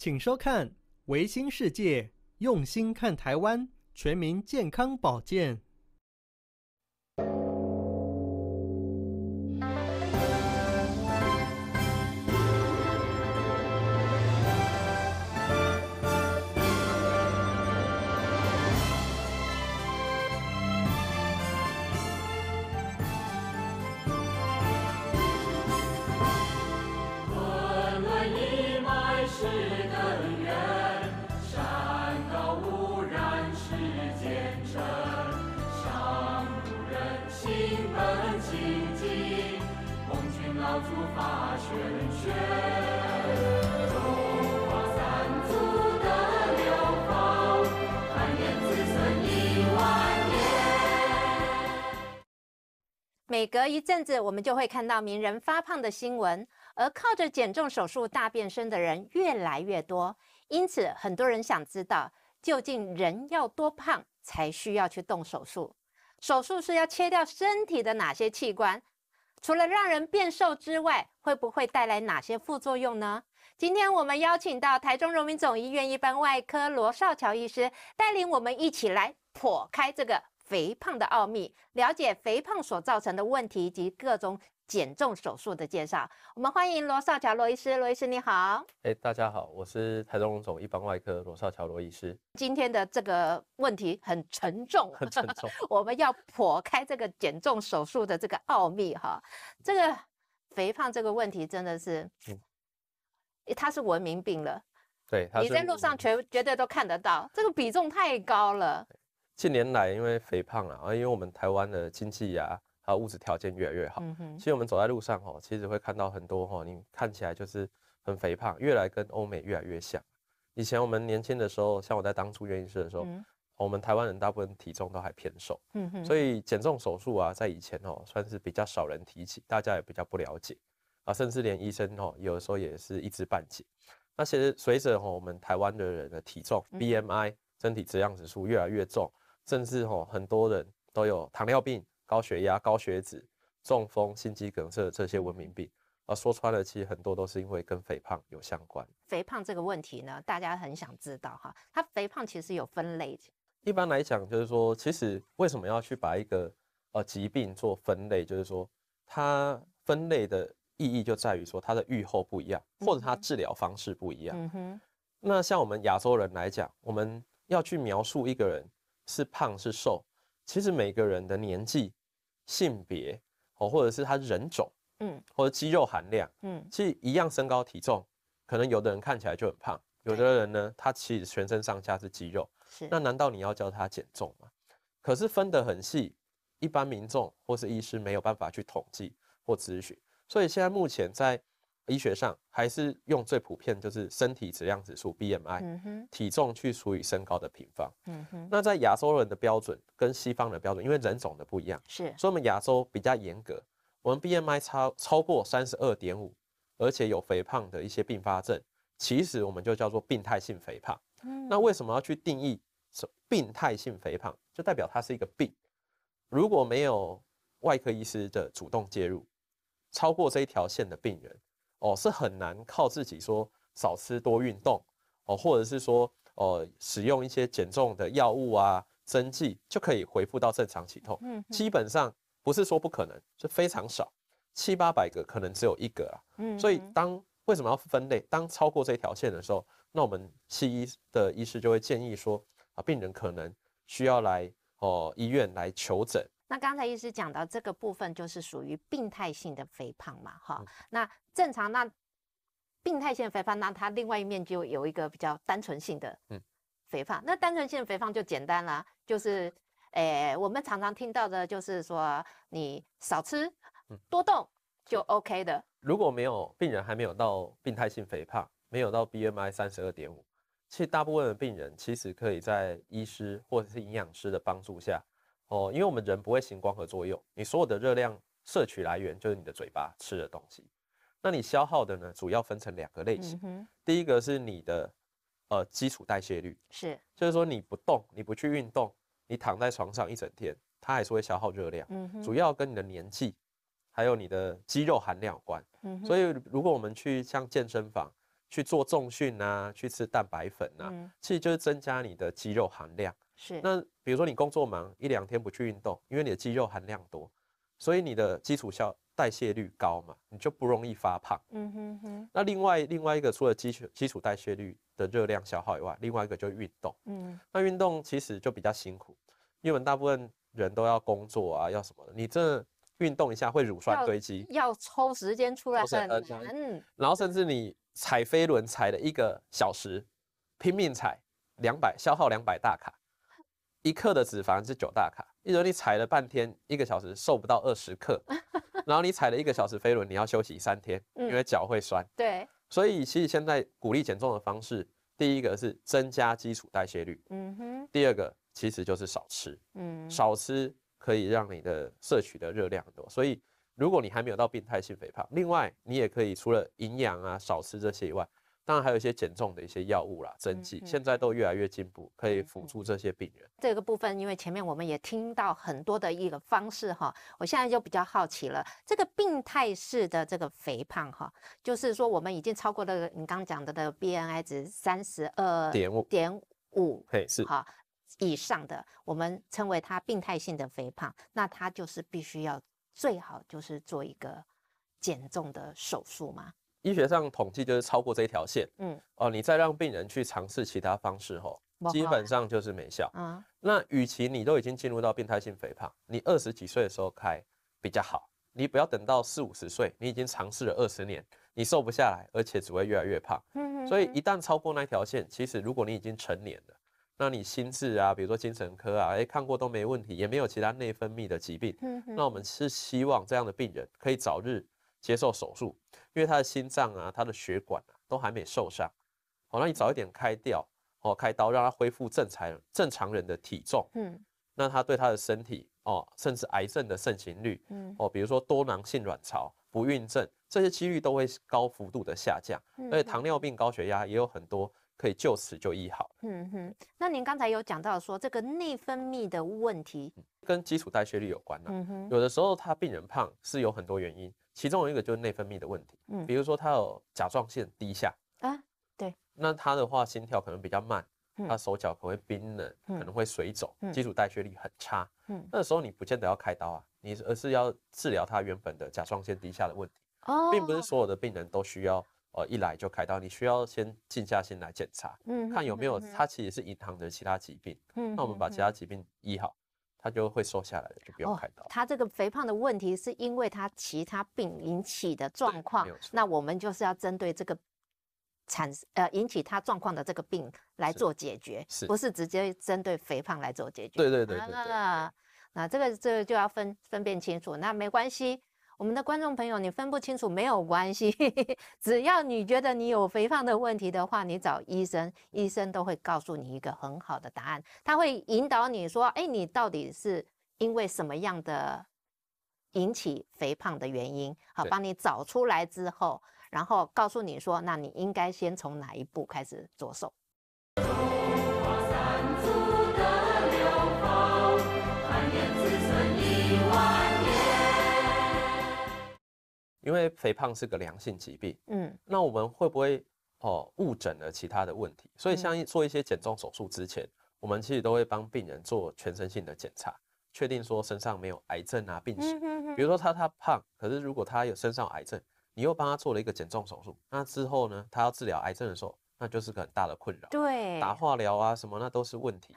请收看《维新世界》，用心看台湾全民健康保健。每隔一阵子，我们就会看到名人发胖的新闻，而靠着减重手术大变身的人越来越多，因此很多人想知道，究竟人要多胖才需要去动手术？手术是要切掉身体的哪些器官？除了让人变瘦之外，会不会带来哪些副作用呢？今天我们邀请到台中荣民总医院一般外科罗少桥医师，带领我们一起来破开这个。肥胖的奥秘，了解肥胖所造成的问题及各种减重手术的介绍。我们欢迎罗少桥罗医师。罗医师你好，哎，大家好，我是台中荣总一般外科罗少桥罗医师。今天的这个问题很沉重，很沉重。我们要破开这个减重手术的这个奥秘哈，这个肥胖这个问题真的是，它是文明病了。对，你在路上全绝对都看得到，这个比重太高了。近年来，因为肥胖啊，因为我们台湾的经济呀，有物质条件越来越好，其实我们走在路上吼，其实会看到很多哈，你看起来就是很肥胖，越来跟欧美越来越像。以前我们年轻的时候，像我在当初院医师的时候，我们台湾人大部分体重都还偏瘦，所以减重手术啊，在以前哦，算是比较少人提起，大家也比较不了解啊，甚至连医生吼，有的时候也是一知半解。那其实随着吼我们台湾的人的体重 BMI 身体质量指数越来越重。甚至哦，很多人都有糖尿病、高血压、高血脂、中风、心肌梗塞这些文明病啊。说穿了，其实很多都是因为跟肥胖有相关。肥胖这个问题呢，大家很想知道哈。它肥胖其实有分类。一般来讲，就是说，其实为什么要去把一个呃疾病做分类？就是说，它分类的意义就在于说，它的预后不一样，或者它治疗方式不一样。嗯哼。那像我们亚洲人来讲，我们要去描述一个人。是胖是瘦，其实每个人的年纪、性别哦，或者是他人种，嗯，或者肌肉含量，嗯，其实一样身高体重，可能有的人看起来就很胖，有的人呢，他其实全身上下是肌肉，是。那难道你要教他减重吗？可是分得很细，一般民众或是医师没有办法去统计或咨询，所以现在目前在。医学上还是用最普遍，就是身体质量指数 BMI，体重去除以身高的平方。那在亚洲人的标准跟西方的标准，因为人种的不一样，是，所以我们亚洲比较严格。我们 BMI 超超过三十二点五，而且有肥胖的一些并发症，其实我们就叫做病态性肥胖。那为什么要去定义是病态性肥胖？就代表它是一个病。如果没有外科医师的主动介入，超过这一条线的病人。哦，是很难靠自己说少吃多运动，哦，或者是说，哦，使用一些减重的药物啊、针剂就可以恢复到正常体重。嗯，基本上不是说不可能，是非常少，七八百个可能只有一个啊。嗯，所以当为什么要分类？当超过这条线的时候，那我们西医的医师就会建议说，啊，病人可能需要来哦医院来求诊。那刚才医师讲到这个部分，就是属于病态性的肥胖嘛，哈。那正常，那病态性肥胖，那它另外一面就有一个比较单纯性的，嗯，肥胖。那单纯性肥胖就简单了，就是，诶，我们常常听到的就是说，你少吃，多动就 OK 的。如果没有病人还没有到病态性肥胖，没有到 BMI 三十二点五，其实大部分的病人其实可以在医师或者是营养师的帮助下。哦，因为我们人不会行光合作用，你所有的热量摄取来源就是你的嘴巴吃的东西。那你消耗的呢，主要分成两个类型，第一个是你的呃基础代谢率，是，就是说你不动，你不去运动，你躺在床上一整天，它还是会消耗热量，主要跟你的年纪，还有你的肌肉含量有关。所以如果我们去像健身房去做重训啊，去吃蛋白粉啊，其实就是增加你的肌肉含量。是。那比如说你工作忙一两天不去运动，因为你的肌肉含量多，所以你的基础效代谢率高嘛，你就不容易发胖。嗯哼哼。那另外另外一个除了基础基础代谢率的热量消耗以外，另外一个就是运动。嗯。那运动其实就比较辛苦，因为大部分人都要工作啊，要什么的，你这运动一下会乳酸堆积，要抽时间出来很难。然后甚至你踩飞轮踩了一个小时，拼命踩两百，消耗两百大卡。一克的脂肪是九大卡，一轮你踩了半天，一个小时瘦不到二十克，然后你踩了一个小时飞轮，你要休息三天，因为脚会酸。对，所以其实现在鼓励减重的方式，第一个是增加基础代谢率，嗯哼，第二个其实就是少吃，嗯，少吃可以让你的摄取的热量多。所以如果你还没有到病态性肥胖，另外你也可以除了营养啊少吃这些以外。当然，还有一些减重的一些药物啦、针剂，现在都越来越进步，可以辅助这些病人。这个部分，因为前面我们也听到很多的一个方式哈，我现在就比较好奇了。这个病态式的这个肥胖哈，就是说我们已经超过了你刚刚讲的的 BNI 值三十二点五点五，嘿是哈以上的，我们称为它病态性的肥胖。那它就是必须要最好就是做一个减重的手术吗？医学上统计就是超过这条线，嗯，哦，你再让病人去尝试其他方式后，基本上就是没效。那与其你都已经进入到病态性肥胖，你二十几岁的时候开比较好，你不要等到四五十岁，你已经尝试了二十年，你瘦不下来，而且只会越来越胖。嗯，所以一旦超过那条线，其实如果你已经成年了，那你心智啊，比如说精神科啊，哎看过都没问题，也没有其他内分泌的疾病，嗯，那我们是希望这样的病人可以早日接受手术。因为他的心脏啊，他的血管啊，都还没受伤，好，那你早一点开掉，哦，开刀让他恢复正常正常人的体重，嗯，那他对他的身体，哦，甚至癌症的盛行率，嗯，哦，比如说多囊性卵巢不孕症，这些几率都会高幅度的下降，而且糖尿病、高血压也有很多。可以就此就医好嗯哼，那您刚才有讲到说这个内分泌的问题跟基础代谢率有关了。嗯哼，有的时候他病人胖是有很多原因，其中一个就是内分泌的问题。嗯，比如说他有甲状腺低下啊，对，那他的话心跳可能比较慢，他手脚可能会冰冷，可能会水肿，基础代谢率很差。嗯，那时候你不见得要开刀啊，你而是要治疗他原本的甲状腺低下的问题。哦，并不是所有的病人都需要。呃，一来就开刀，你需要先静下心来检查，嗯，看有没有它其实是隐藏的其他疾病，嗯，那我们把其他疾病医好，它就会瘦下来了，就不用开刀。它这个肥胖的问题是因为它其他病引起的状况，那我们就是要针对这个产呃引起它状况的这个病来做解决，不是直接针对肥胖来做解决。对对对对。那那这个这就要分分辨清楚，那没关系。我们的观众朋友，你分不清楚没有关系，只要你觉得你有肥胖的问题的话，你找医生，医生都会告诉你一个很好的答案，他会引导你说，哎，你到底是因为什么样的引起肥胖的原因？好，帮你找出来之后，然后告诉你说，那你应该先从哪一步开始着手。因为肥胖是个良性疾病，嗯，那我们会不会哦误诊了其他的问题？所以像做一些减重手术之前，我们其实都会帮病人做全身性的检查，确定说身上没有癌症啊病史。比如说他他胖，可是如果他有身上癌症，你又帮他做了一个减重手术，那之后呢，他要治疗癌症的时候，那就是个很大的困扰。对，打化疗啊什么那都是问题。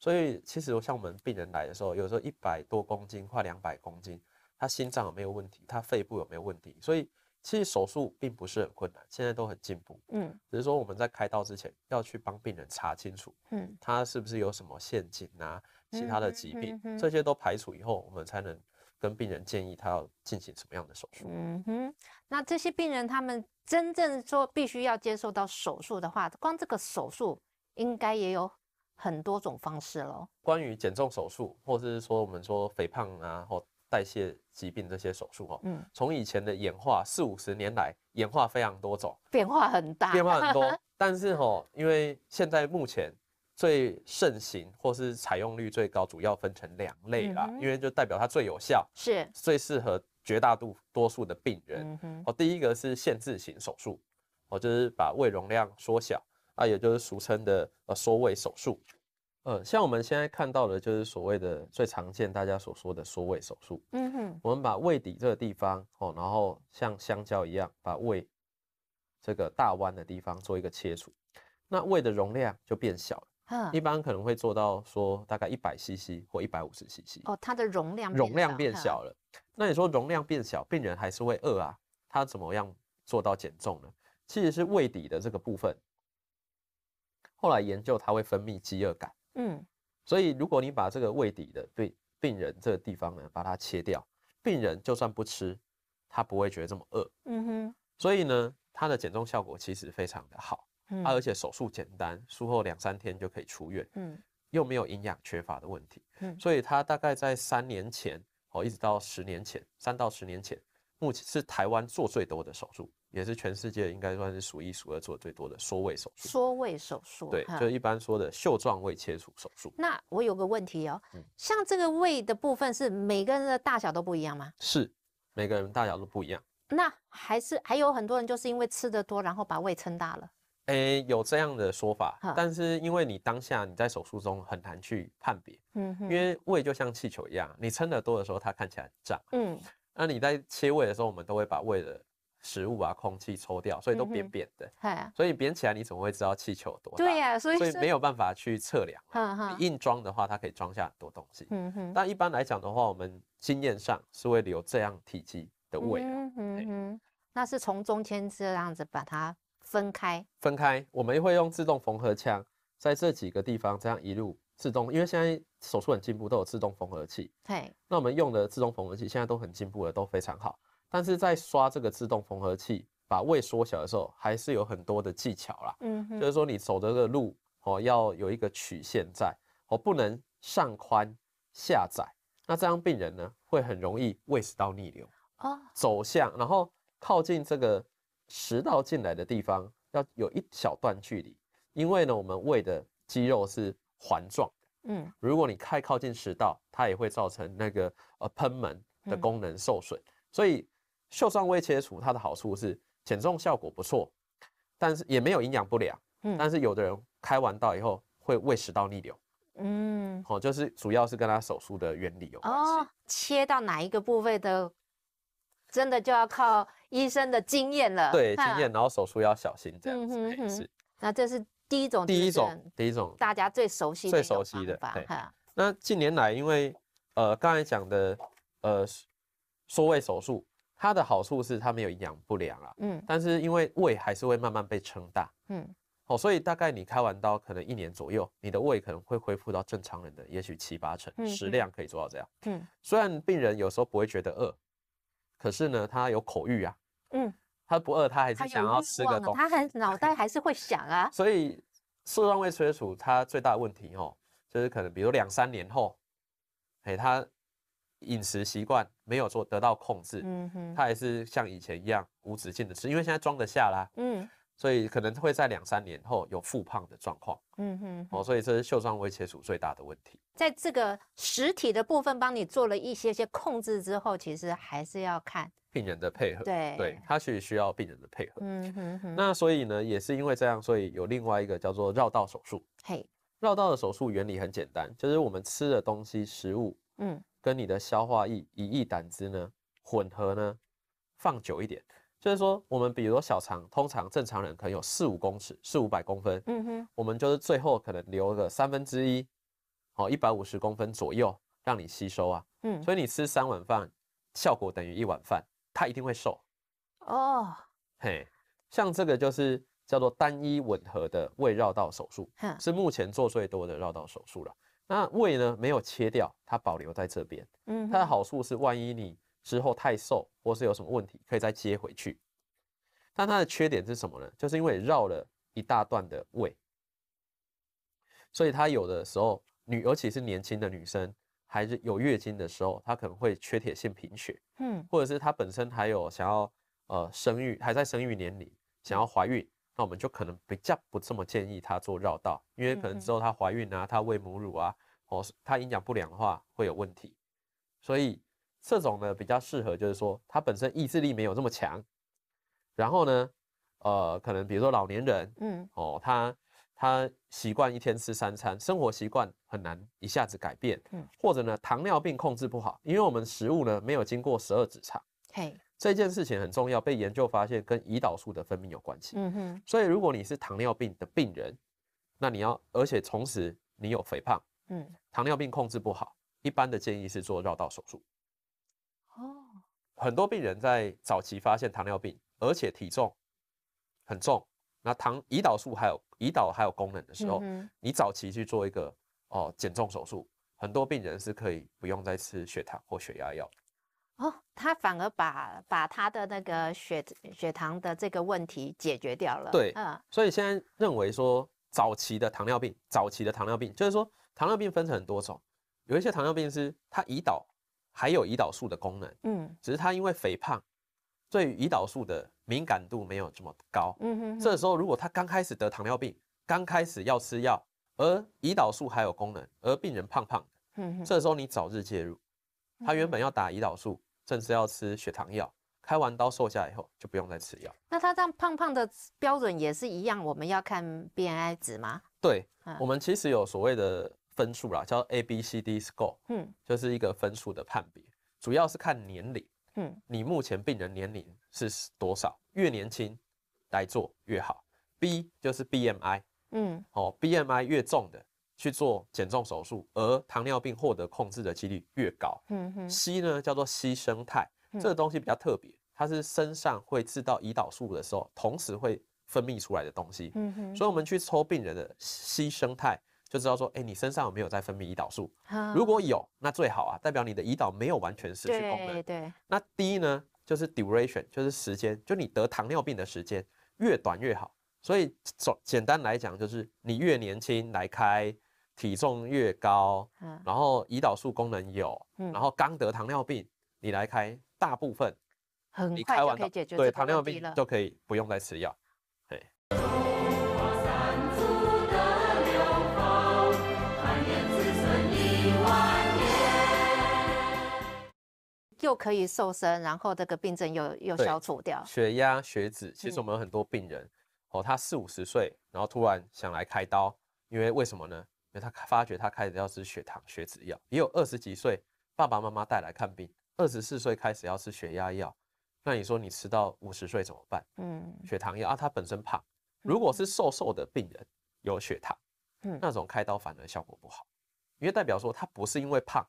所以其实像我们病人来的时候，有时候一百多公斤，快两百公斤。他心脏有没有问题？他肺部有没有问题？所以其实手术并不是很困难，现在都很进步。嗯，只是说我们在开刀之前要去帮病人查清楚，嗯，他是不是有什么陷阱啊？其他的疾病，这些都排除以后，我们才能跟病人建议他要进行什么样的手术。嗯哼，那这些病人他们真正说必须要接受到手术的话，光这个手术应该也有很多种方式咯。关于减重手术，或者是说我们说肥胖啊，或代谢疾病这些手术哦，嗯，从以前的演化四五十年来演化非常多种，变化很大，变化很多。但是哦，因为现在目前最盛行或是采用率最高，主要分成两类啦，因为就代表它最有效，是最适合绝大度多数的病人。哦，第一个是限制型手术，哦，就是把胃容量缩小，啊，也就是俗称的呃缩胃手术。呃，像我们现在看到的，就是所谓的最常见大家所说的缩胃手术。嗯哼，我们把胃底这个地方哦，然后像香蕉一样，把胃这个大弯的地方做一个切除，那胃的容量就变小了。一般可能会做到说大概一百 CC 或一百五十 CC。哦，它的容量容量变小了。那你说容量变小，病人还是会饿啊？他怎么样做到减重呢？其实是胃底的这个部分，后来研究它会分泌饥饿感。嗯，所以如果你把这个胃底的病病人这个地方呢，把它切掉，病人就算不吃，他不会觉得这么饿。嗯哼，所以呢，它的减重效果其实非常的好。嗯，而且手术简单，术后两三天就可以出院。嗯，又没有营养缺乏的问题。嗯，所以它大概在三年前哦，一直到十年前，三到十年前，目前是台湾做最多的手术。也是全世界应该算是数一数二做最多的缩胃手术。缩胃手术，对，就是一般说的袖状胃切除手术。那我有个问题哦，像这个胃的部分是每个人的大小都不一样吗？是，每个人大小都不一样。那还是还有很多人就是因为吃的多，然后把胃撑大了。诶，有这样的说法，但是因为你当下你在手术中很难去判别，嗯，因为胃就像气球一样，你撑的多的时候它看起来很胀，嗯，那你在切胃的时候，我们都会把胃的。食物啊，空气抽掉，所以都扁扁的。所以扁起来，你怎么会知道气球多大？对呀，所以所以没有办法去测量。哈哈。硬装的话，它可以装下很多东西。嗯哼。但一般来讲的话，我们经验上是会留这样体积的胃。嗯哼哼。那是从中间这样子把它分开。分开，我们会用自动缝合枪，在这几个地方这样一路自动，因为现在手术很进步，都有自动缝合器。对。那我们用的自动缝合器现在都很进步了，都非常好。但是在刷这个自动缝合器把胃缩小的时候，还是有很多的技巧啦。嗯，就是说你走这个路哦，要有一个曲线在，哦，不能上宽下窄。那这样病人呢，会很容易胃食道逆流哦走向。然后靠近这个食道进来的地方要有一小段距离，因为呢，我们胃的肌肉是环状的。嗯，如果你太靠近食道，它也会造成那个呃喷门的功能受损。所以。袖状胃切除它的好处是减重效果不错，但是也没有营养不良。嗯，但是有的人开完刀以后会胃食道逆流。嗯，哦，就是主要是跟他手术的原理有关系。哦，切到哪一个部位的，真的就要靠医生的经验了。对，经验，然后手术要小心。这样子，是。那这是第一种，第一种，第一种，大家最熟悉、最熟悉的。对。那近年来，因为呃，刚才讲的呃，缩胃手术。它的好处是它没有营养不良啊，嗯，但是因为胃还是会慢慢被撑大，嗯，好，所以大概你开完刀可能一年左右，你的胃可能会恢复到正常人的，也许七八成食量可以做到这样，嗯，虽然病人有时候不会觉得饿，可是呢，他有口欲啊，嗯，他不饿，他还是想要吃个东西，他很脑袋还是会想啊，所以袖状胃切除它最大的问题哦，就是可能比如两三年后，哎，他饮食习惯。没有说得到控制，嗯哼，他还是像以前一样无止境的吃，因为现在装得下啦，嗯，所以可能会在两三年后有复胖的状况，嗯哼，哦，所以这是袖状微切除最大的问题。在这个实体的部分帮你做了一些些控制之后，其实还是要看病人的配合，对，对，它其实需要病人的配合，嗯哼哼。那所以呢，也是因为这样，所以有另外一个叫做绕道手术。嘿，绕道的手术原理很简单，就是我们吃的东西食物，嗯。跟你的消化液、以一胆汁呢混合呢，放久一点，就是说我们比如小肠，通常正常人可能有四五公尺、四五百公分，嗯哼，我们就是最后可能留个三分之一，好一百五十公分左右，让你吸收啊，嗯，所以你吃三碗饭，效果等于一碗饭，他一定会瘦，哦，嘿，像这个就是叫做单一吻合的胃绕道手术，是目前做最多的绕道手术了。那胃呢没有切掉，它保留在这边。嗯，它的好处是，万一你之后太瘦或是有什么问题，可以再接回去。但它的缺点是什么呢？就是因为绕了一大段的胃，所以它有的时候女，尤其是年轻的女生，还是有月经的时候，她可能会缺铁性贫血。嗯，或者是她本身还有想要呃生育，还在生育年龄，想要怀孕。那我们就可能比较不这么建议她做绕道，因为可能之后她怀孕啊，她喂母乳啊，哦，她营养不良的话会有问题。所以这种呢比较适合，就是说她本身意志力没有这么强。然后呢，呃，可能比如说老年人，嗯，哦，她她习惯一天吃三餐，生活习惯很难一下子改变。嗯。或者呢，糖尿病控制不好，因为我们食物呢没有经过十二指肠。嘿。这件事情很重要，被研究发现跟胰岛素的分泌有关系。嗯哼，所以如果你是糖尿病的病人，那你要，而且同时你有肥胖，嗯，糖尿病控制不好，一般的建议是做绕道手术。哦，很多病人在早期发现糖尿病，而且体重很重，那糖胰岛素还有胰岛还有功能的时候，你早期去做一个哦减重手术，很多病人是可以不用再吃血糖或血压药。哦，他反而把把他的那个血血糖的这个问题解决掉了。对，嗯，所以现在认为说，早期的糖尿病，早期的糖尿病就是说，糖尿病分成很多种，有一些糖尿病是它胰岛还有胰岛素的功能，嗯，只是它因为肥胖，对胰岛素的敏感度没有这么高。嗯哼，这时候如果他刚开始得糖尿病，刚开始要吃药，而胰岛素还有功能，而病人胖胖嗯哼，这时候你早日介入。他原本要打胰岛素，甚至要吃血糖药，开完刀瘦下以后就不用再吃药。那他这样胖胖的标准也是一样，我们要看 BMI 值吗？对，我们其实有所谓的分数啦，叫 A B C D Score，嗯，就是一个分数的判别，主要是看年龄，嗯，你目前病人年龄是多少？越年轻来做越好。B 就是 BMI，嗯，哦，BMI 越重的。去做减重手术，而糖尿病获得控制的几率越高。嗯哼。C 呢叫做 C 生态，这个东西比较特别，它是身上会制造胰岛素的时候，同时会分泌出来的东西。嗯哼。所以我们去抽病人的 C 生态，就知道说，哎，你身上有没有在分泌胰岛素？如果有，那最好啊，代表你的胰岛没有完全失去功能。对对那 D 呢，就是 duration，就是时间，就你得糖尿病的时间越短越好。所以，简简单来讲，就是你越年轻来开，体重越高，嗯，然后胰岛素功能有，嗯，然后刚得糖尿病，你来开，大部分很快可以解决，对糖尿病就可以不用再吃药，哎。又可以瘦身，然后这个病症又又消除掉，血压、血脂，其实我们有很多病人。哦，他四五十岁，然后突然想来开刀，因为为什么呢？因为他发觉他开始要吃血糖血脂药，也有二十几岁爸爸妈妈带来看病，二十四岁开始要吃血压药，那你说你吃到五十岁怎么办？嗯，血糖药啊，他本身胖，如果是瘦瘦的病人有血糖，嗯，那种开刀反而效果不好，因为代表说他不是因为胖。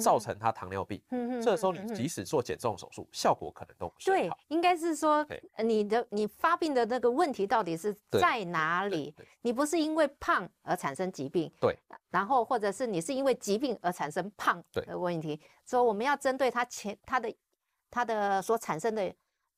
造成他糖尿病，嗯嗯、这时候你即使做减重手术，效果可能都不是对，应该是说你的你发病的那个问题到底是在哪里？你不是因为胖而产生疾病，对。然后或者是你是因为疾病而产生胖的问题，所以我们要针对他前他的他的所产生的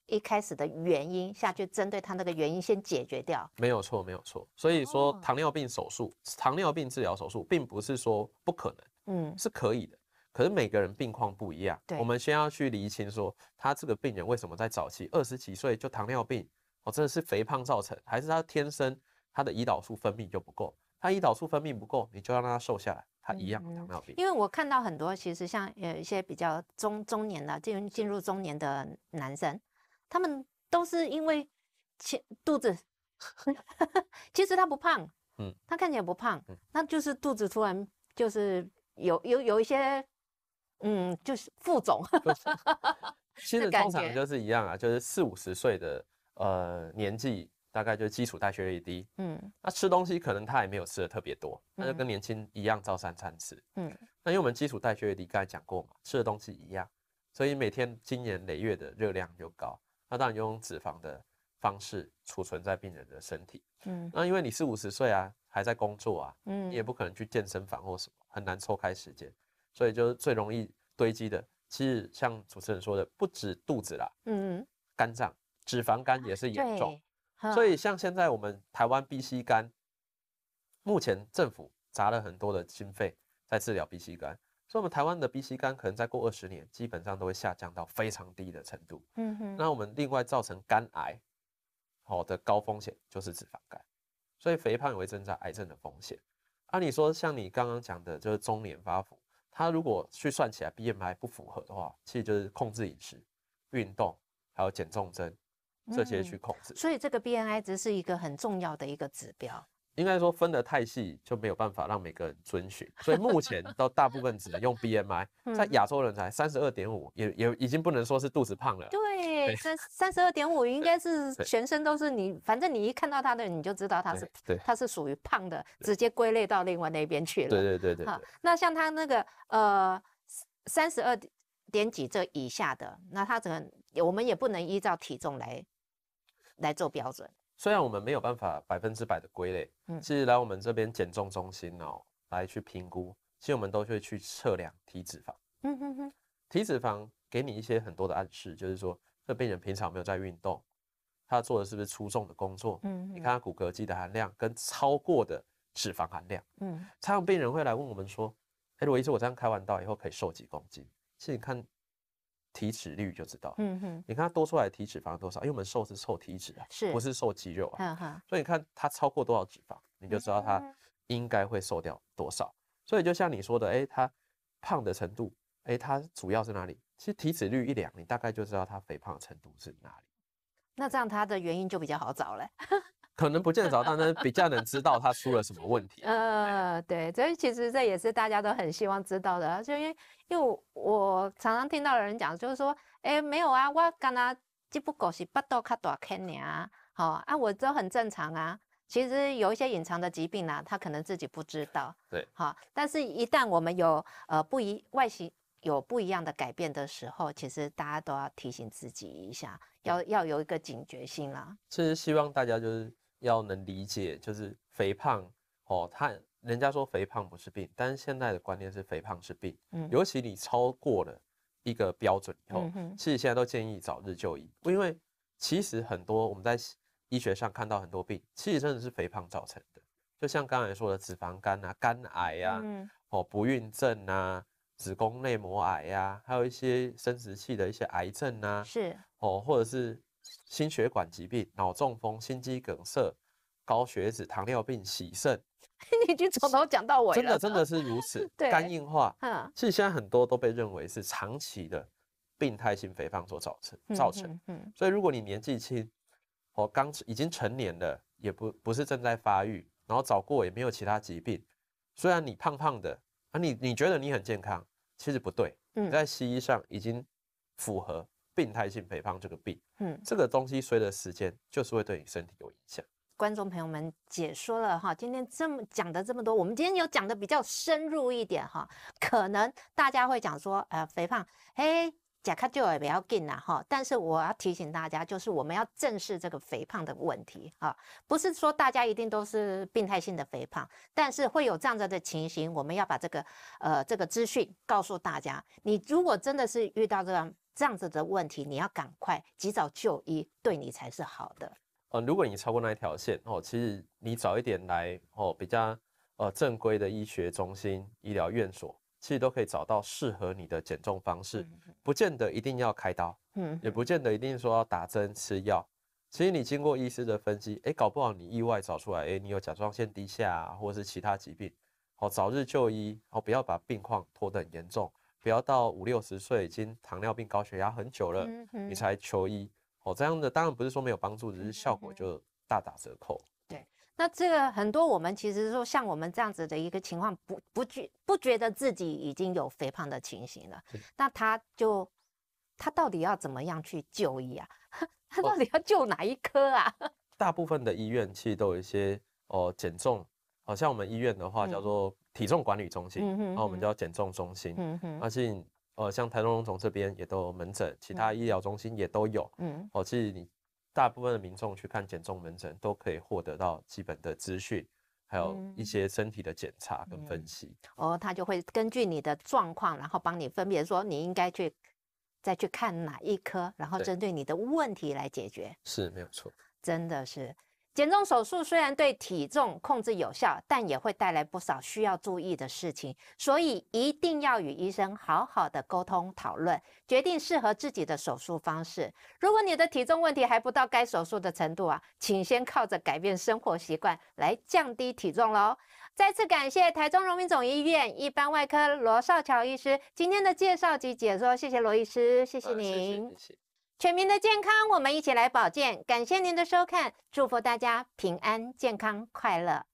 一开始的原因下去，针对他那个原因先解决掉。没有错，没有错。所以说糖尿病手术、糖尿病治疗手术，并不是说不可能，嗯，是可以的。可是每个人病况不一样，我们先要去厘清，说他这个病人为什么在早期二十几岁就糖尿病？哦，真的是肥胖造成，还是他天生他的胰岛素分泌就不够？他胰岛素分泌不够，你就要让他瘦下来，他一样糖尿病。因为我看到很多，其实像有一些比较中中年的进进入中年的男生，他们都是因为前肚子，其实他不胖，嗯，他看起来不胖，那就是肚子突然就是有有有一些。嗯，就是副总，其实通常就是一样啊，就是四五十岁的呃年纪，大概就是基础代谢率低。嗯，那吃东西可能他也没有吃的特别多，那就跟年轻一样，三餐吃。嗯，那因为我们基础代谢率低，刚才讲过嘛，吃的东西一样，所以每天经年累月的热量就高，那当然用脂肪的方式储存在病人的身体。嗯，那因为你四五十岁啊，还在工作啊，嗯，你也不可能去健身房或什么，很难抽开时间。所以就是最容易堆积的，其实像主持人说的，不止肚子啦，嗯，肝脏脂肪肝也是严重。所以像现在我们台湾 B C 肝，目前政府砸了很多的经费在治疗 B C 肝，所以我们台湾的 B C 肝可能再过二十年，基本上都会下降到非常低的程度。嗯哼。那我们另外造成肝癌好的高风险就是脂肪肝，所以肥胖也会增加癌症的风险。按你说，像你刚刚讲的，就是中年发福。他如果去算起来 BMI 不符合的话，其实就是控制饮食、运动，还有减重针这些去控制。所以这个 BMI 值是一个很重要的一个指标。应该说分得太细就没有办法让每个人遵循，所以目前都大部分只能用 BMI。在亚洲人才三十二点五，也也已经不能说是肚子胖了。对，三三十二点五应该是全身都是你，反正你一看到他的你就知道他是，他是属于胖的，直接归类到另外那边去了。对对对对。那像他那个呃三十二点几这以下的，那他可能我们也不能依照体重来来做标准。虽然我们没有办法百分之百的归类，嗯，其实来我们这边减重中心哦，来去评估，其实我们都会去测量体脂肪，嗯哼哼，体脂肪给你一些很多的暗示，就是说这病人平常没有在运动，他做的是不是粗重的工作，嗯你看他骨骼肌的含量跟超过的脂肪含量，嗯，常常病人会来问我们说，哎，罗医师，我这样开完刀以后可以瘦几公斤？其实你看。体脂率就知道，嗯哼，你看多出来体脂肪多少，因为我们瘦是瘦体脂啊，不是瘦肌肉啊，所以你看它超过多少脂肪，你就知道它应该会瘦掉多少。所以就像你说的，哎，它胖的程度，哎，它主要是哪里？其实体脂率一量，你大概就知道它肥胖的程度是哪里。那这样它的原因就比较好找了。可能不见到，但是比较能知道他出了什么问题。呃，对，所以其实这也是大家都很希望知道的。就因为因为我常常听到的人讲，就是说，哎，没有啊，我刚刚只不过是不多卡多肯啊，好啊，我都很正常啊。其实有一些隐藏的疾病呢，他可能自己不知道。对，好，但是一旦我们有呃不一外形有不一样的改变的时候，其实大家都要提醒自己一下，要要有一个警觉性啦。是希望大家就是。要能理解，就是肥胖哦，他人家说肥胖不是病，但是现在的观念是肥胖是病，嗯，尤其你超过了一个标准以后，其实现在都建议早日就医，因为其实很多我们在医学上看到很多病，其实真的是肥胖造成的，就像刚才说的脂肪肝啊、肝癌啊，嗯，哦，不孕症啊、子宫内膜癌呀，还有一些生殖器的一些癌症啊，是，哦，或者是。心血管疾病、脑中风、心肌梗塞、高血脂、糖尿病、洗肾，你已经从头讲到尾，真的真的是如此。肝硬化，嗯，其实现在很多都被认为是长期的病态性肥胖所造成，造成。嗯，所以如果你年纪轻，哦，刚已经成年了，也不不是正在发育，然后找过也没有其他疾病，虽然你胖胖的，啊，你你觉得你很健康，其实不对。嗯，在西医上已经符合。病态性肥胖这个病，嗯，这个东西随着时间就是会对你身体有影响。观众朋友们解说了哈，今天这么讲的这么多，我们今天有讲的比较深入一点哈，可能大家会讲说，呃，肥胖，哎，甲开就也比较紧了哈。但是我要提醒大家，就是我们要正视这个肥胖的问题哈，不是说大家一定都是病态性的肥胖，但是会有这样子的情形，我们要把这个呃这个资讯告诉大家。你如果真的是遇到这样，这样子的问题，你要赶快及早就医，对你才是好的。呃，如果你超过那一条线哦，其实你早一点来哦，比较呃正规的医学中心、医疗院所，其实都可以找到适合你的减重方式，不见得一定要开刀，嗯，也不见得一定说要打针吃药。其实你经过医师的分析，哎，搞不好你意外找出来，哎，你有甲状腺低下啊，或者是其他疾病，哦，早日就医，哦，不要把病况拖得很严重。不要到五六十岁已经糖尿病、高血压很久了，你才求医哦。这样的当然不是说没有帮助，只是效果就大打折扣。对，那这个很多我们其实说像我们这样子的一个情况，不不觉不觉得自己已经有肥胖的情形了，那他就他到底要怎么样去就医啊？他到底要救哪一科啊？大部分的医院其实都有一些哦，减重，好像我们医院的话叫做。体重管理中心，然后我们叫减重中心，嗯而且呃，像台中总这边也都门诊，其他医疗中心也都有。嗯，哦，其实你大部分的民众去看减重门诊，都可以获得到基本的资讯，还有一些身体的检查跟分析。哦，他就会根据你的状况，然后帮你分别说你应该去再去看哪一科，然后针对你的问题来解决。是没有错，真的是。减重手术虽然对体重控制有效，但也会带来不少需要注意的事情，所以一定要与医生好好的沟通讨论，决定适合自己的手术方式。如果你的体重问题还不到该手术的程度啊，请先靠着改变生活习惯来降低体重喽。再次感谢台中荣民总医院一般外科罗少桥医师今天的介绍及解说，谢谢罗医师，谢谢您。全民的健康，我们一起来保健。感谢您的收看，祝福大家平安、健康、快乐。